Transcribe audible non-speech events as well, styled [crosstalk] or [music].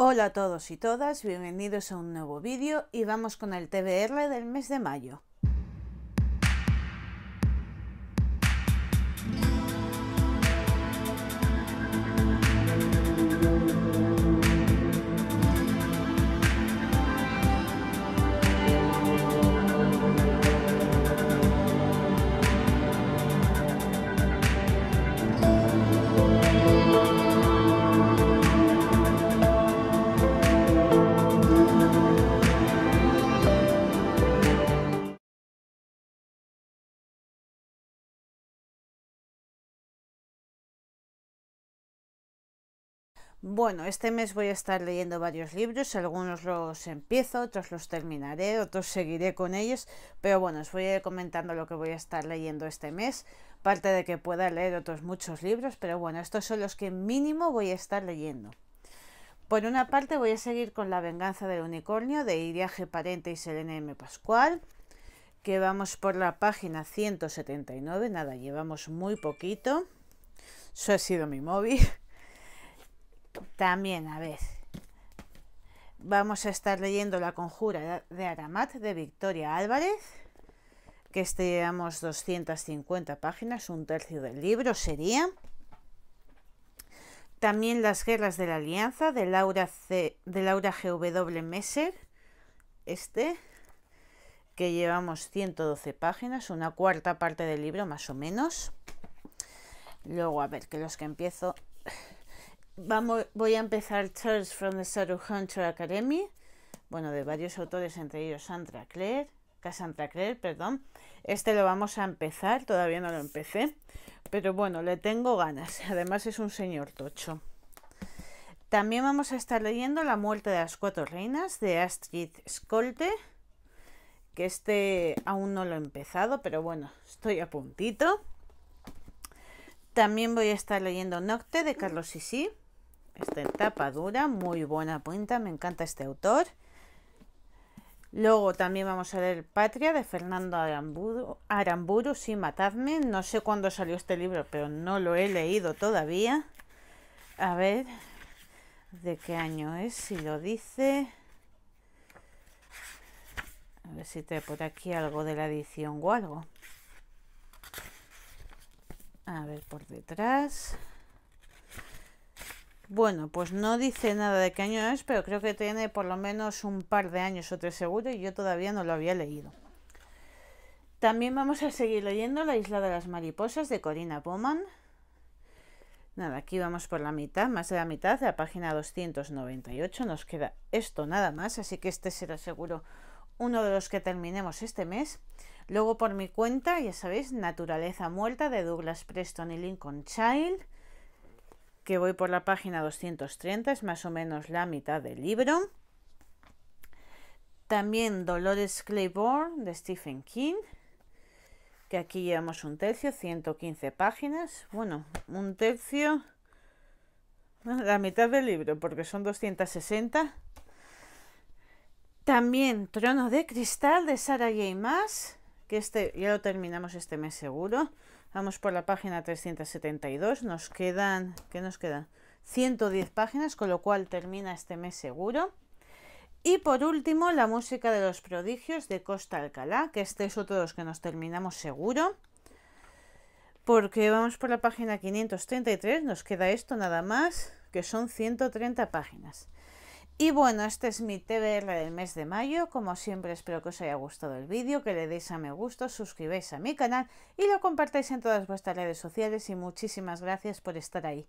Hola a todos y todas, bienvenidos a un nuevo vídeo y vamos con el TBR del mes de mayo. Bueno, este mes voy a estar leyendo varios libros, algunos los empiezo, otros los terminaré, otros seguiré con ellos, pero bueno, os voy a ir comentando lo que voy a estar leyendo este mes, parte de que pueda leer otros muchos libros, pero bueno, estos son los que mínimo voy a estar leyendo. Por una parte voy a seguir con La venganza del unicornio de Iria G. Parente y Selene M. Pascual, que vamos por la página 179, nada, llevamos muy poquito. Eso ha sido mi móvil. También, a ver. Vamos a estar leyendo La Conjura de Aramat de Victoria Álvarez, que este llevamos 250 páginas, un tercio del libro sería. También Las Guerras de la Alianza de Laura, C, de Laura GW Messer, este, que llevamos 112 páginas, una cuarta parte del libro más o menos. Luego, a ver, que los que empiezo voy a empezar Charles from the Hunter Academy, bueno, de varios autores, entre ellos Sandra Claire, Cassandra Clare, perdón. Este lo vamos a empezar, todavía no lo empecé, pero bueno, le tengo ganas. [laughs] Además es un señor tocho. También vamos a estar leyendo La muerte de las cuatro reinas de Astrid Skolte. que este aún no lo he empezado, pero bueno, estoy a puntito. También voy a estar leyendo Nocte de Carlos Sisi. Esta tapa dura, muy buena punta, me encanta este autor. Luego también vamos a leer Patria de Fernando Aramburu, Aramburu sin matadme. No sé cuándo salió este libro, pero no lo he leído todavía. A ver de qué año es, si lo dice. A ver si trae por aquí algo de la edición o algo. A ver por detrás. Bueno, pues no dice nada de qué año es, pero creo que tiene por lo menos un par de años o tres seguro y yo todavía no lo había leído. También vamos a seguir leyendo La isla de las mariposas de Corina Bowman. Nada, aquí vamos por la mitad, más de la mitad de la página 298. Nos queda esto nada más, así que este será seguro uno de los que terminemos este mes. Luego por mi cuenta, ya sabéis, Naturaleza Muerta de Douglas Preston y Lincoln Child que voy por la página 230, es más o menos la mitad del libro. También Dolores Claiborne de Stephen King, que aquí llevamos un tercio, 115 páginas. Bueno, un tercio, [laughs] la mitad del libro, porque son 260. También Trono de Cristal de Sarah J. Maas, que este ya lo terminamos este mes seguro. Vamos por la página 372. Nos quedan, ¿qué nos quedan? 110 páginas, con lo cual termina este mes seguro. Y por último, la música de los prodigios de Costa Alcalá, que este es otro de los que nos terminamos seguro. Porque vamos por la página 533, nos queda esto nada más, que son 130 páginas. Y bueno, este es mi TBR del mes de mayo. Como siempre, espero que os haya gustado el vídeo, que le deis a me gusta, suscribáis a mi canal y lo compartáis en todas vuestras redes sociales. Y muchísimas gracias por estar ahí.